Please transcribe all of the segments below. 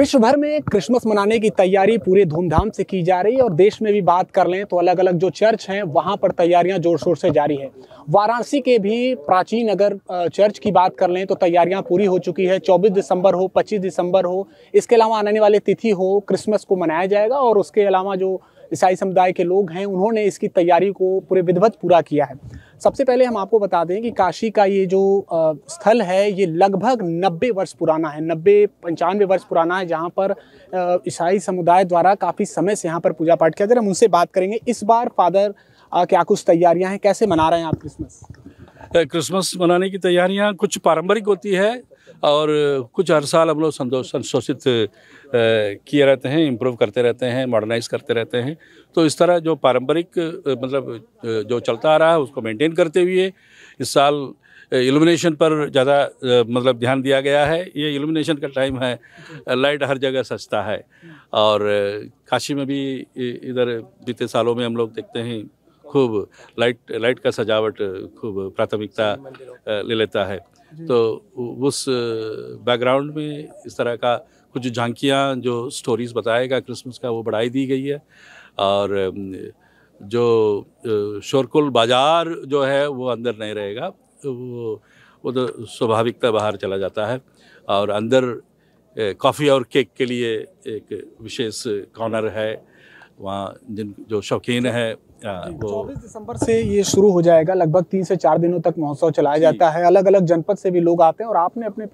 विश्व भर में क्रिसमस मनाने की तैयारी पूरे धूमधाम से की जा रही है और देश में भी बात कर लें तो अलग अलग जो चर्च हैं वहाँ पर तैयारियाँ ज़ोर शोर से जारी है वाराणसी के भी प्राचीन अगर चर्च की बात कर लें तो तैयारियाँ पूरी हो चुकी है चौबीस दिसंबर हो पच्चीस दिसंबर हो इसके अलावा आने वाली तिथि हो क्रिसमस को मनाया जाएगा और उसके अलावा जो ईसाई समुदाय के लोग हैं उन्होंने इसकी तैयारी को पूरे विधिवत पूरा किया है सबसे पहले हम आपको बता दें कि काशी का ये जो स्थल है ये लगभग 90 वर्ष पुराना है नब्बे पंचानवे वर्ष पुराना है जहाँ पर ईसाई समुदाय द्वारा काफ़ी समय से यहाँ पर पूजा पाठ किया जाए हम उनसे बात करेंगे इस बार फादर क्या कुछ तैयारियाँ हैं कैसे मना रहे हैं आप क्रिसमस क्रिसमस मनाने की तैयारियाँ कुछ पारंपरिक होती है और कुछ हर साल हम लोग संशोषित किए रहते हैं इम्प्रूव करते रहते हैं मॉडर्नाइज करते रहते हैं तो इस तरह जो पारंपरिक मतलब जो चलता आ रहा है उसको मेंटेन करते हुए इस साल इल्यूमिनेशन पर ज़्यादा मतलब ध्यान दिया गया है ये इल्यूमिनेशन का टाइम है लाइट हर जगह सस्ता है और काशी में भी इधर बीते सालों में हम लोग देखते हैं खूब लाइट लाइट का सजावट खूब प्राथमिकता ले लेता है तो उस बैकग्राउंड में इस तरह का कुछ झांकियाँ जो स्टोरीज़ बताएगा क्रिसमस का वो बढ़ाई दी गई है और जो शोरकुल बाजार जो है वो अंदर नहीं रहेगा वो वो तो स्वाभाविकता बाहर चला जाता है और अंदर कॉफ़ी और केक के लिए एक विशेष कॉर्नर है वहाँ जिन जो शौकीन है चौबीस दिसंबर से ये शुरू हो जाएगा लगभग तीन से चार दिनों तक महोत्सव चलाया जाता है अलग अलग जनपद से भी लोग आते हैं और आपने अपने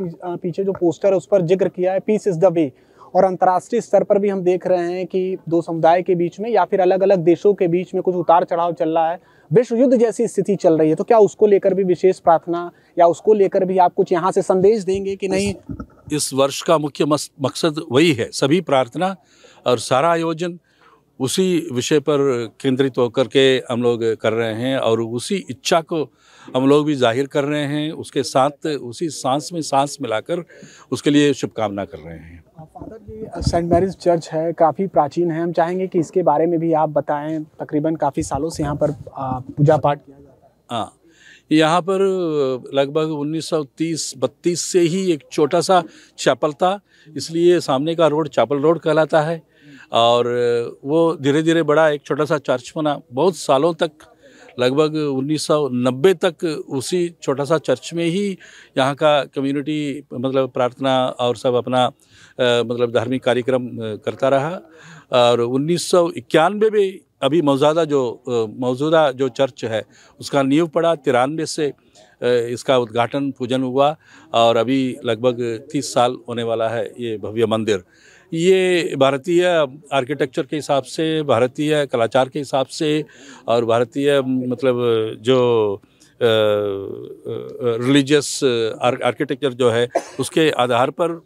पीछे जो पोस्टर है उस पर जिक्र किया है पीस इज़ द वे और अंतर्राष्ट्रीय स्तर पर भी हम देख रहे हैं कि दो समुदाय के बीच में या फिर अलग अलग देशों के बीच में कुछ उतार चढ़ाव चल रहा है विश्व युद्ध जैसी स्थिति चल रही है तो क्या उसको लेकर भी विशेष प्रार्थना या उसको लेकर भी आप कुछ यहाँ से संदेश देंगे कि नहीं इस वर्ष का मुख्य मकसद वही है सभी प्रार्थना और सारा आयोजन उसी विषय पर केंद्रित होकर के हम लोग कर रहे हैं और उसी इच्छा को हम लोग भी जाहिर कर रहे हैं उसके साथ उसी सांस में सांस मिलाकर उसके लिए शुभकामना कर रहे हैं जी सेंट मैरिज चर्च है काफ़ी प्राचीन है हम चाहेंगे कि इसके बारे में भी आप बताएं तकरीबन काफ़ी सालों से यहाँ पर पूजा पाठ किया जाता है हाँ यहाँ पर लगभग 1930-32 से ही एक छोटा सा चैपल था इसलिए सामने का रोड चैपल रोड कहलाता है और वो धीरे धीरे बड़ा एक छोटा सा चर्च बना बहुत सालों तक लगभग 1990 तक उसी छोटा सा चर्च में ही यहाँ का कम्युनिटी मतलब प्रार्थना और सब अपना मतलब धार्मिक कार्यक्रम करता रहा और उन्नीस में अभी मौजूदा जो मौजूदा जो चर्च है उसका नींव पड़ा तिरानवे से इसका उद्घाटन पूजन हुआ और अभी लगभग तीस साल होने वाला है ये भव्य मंदिर ये भारतीय आर्किटेक्चर के हिसाब से भारतीय कलाचार के हिसाब से और भारतीय मतलब जो रिलीजियस आर्किटेक्चर जो है उसके आधार पर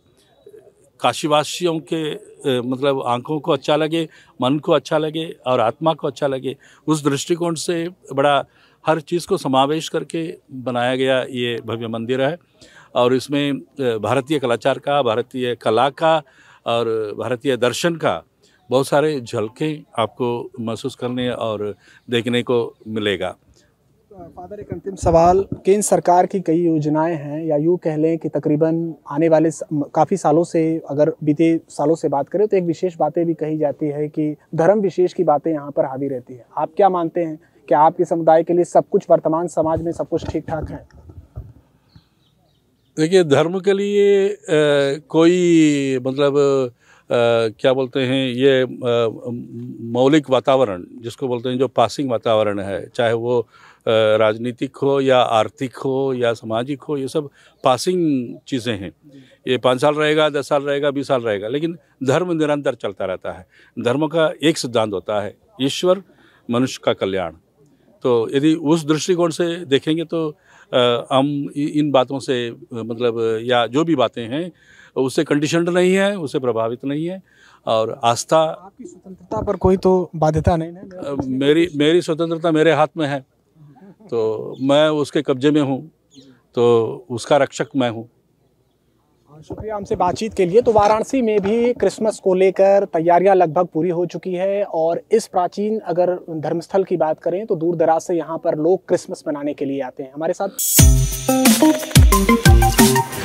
काशीवासियों के मतलब आंखों को अच्छा लगे मन को अच्छा लगे और आत्मा को अच्छा लगे उस दृष्टिकोण से बड़ा हर चीज़ को समावेश करके बनाया गया ये भव्य मंदिर है और इसमें भारतीय कलाचार का भारतीय कला का और भारतीय दर्शन का बहुत सारे झलके आपको महसूस करने और देखने को मिलेगा फादर एक अंतिम सवाल केंद्र सरकार की कई योजनाएं हैं या यूँ कह लें कि तकरीबन आने वाले काफ़ी सालों से अगर बीते सालों से बात करें तो एक विशेष बातें भी कही जाती है कि धर्म विशेष की बातें यहाँ पर हावी रहती है आप क्या मानते हैं कि आपके समुदाय के लिए सब कुछ वर्तमान समाज में सब कुछ ठीक ठाक है देखिए धर्म के लिए आ, कोई मतलब क्या बोलते हैं ये मौलिक वातावरण जिसको बोलते हैं जो पासिंग वातावरण है चाहे वो राजनीतिक हो या आर्थिक हो या सामाजिक हो ये सब पासिंग चीज़ें हैं ये पाँच साल रहेगा दस साल रहेगा बीस साल रहेगा लेकिन धर्म निरंतर चलता रहता है धर्म का एक सिद्धांत होता है ईश्वर मनुष्य का कल्याण तो यदि उस दृष्टिकोण से देखेंगे तो हम इन बातों से मतलब या जो भी बातें हैं उससे कंडीशन नहीं है उससे प्रभावित नहीं है और आस्था आपकी स्वतंत्रता पर कोई तो बाध्यता नहीं है मेरी मेरी स्वतंत्रता मेरे हाथ में है तो मैं उसके कब्जे में हूँ तो उसका रक्षक मैं हूँ शुक्रिया हमसे बातचीत के लिए तो वाराणसी में भी क्रिसमस को लेकर तैयारियां लगभग पूरी हो चुकी है और इस प्राचीन अगर धर्मस्थल की बात करें तो दूर दराज से यहाँ पर लोग क्रिसमस मनाने के लिए आते हैं हमारे साथ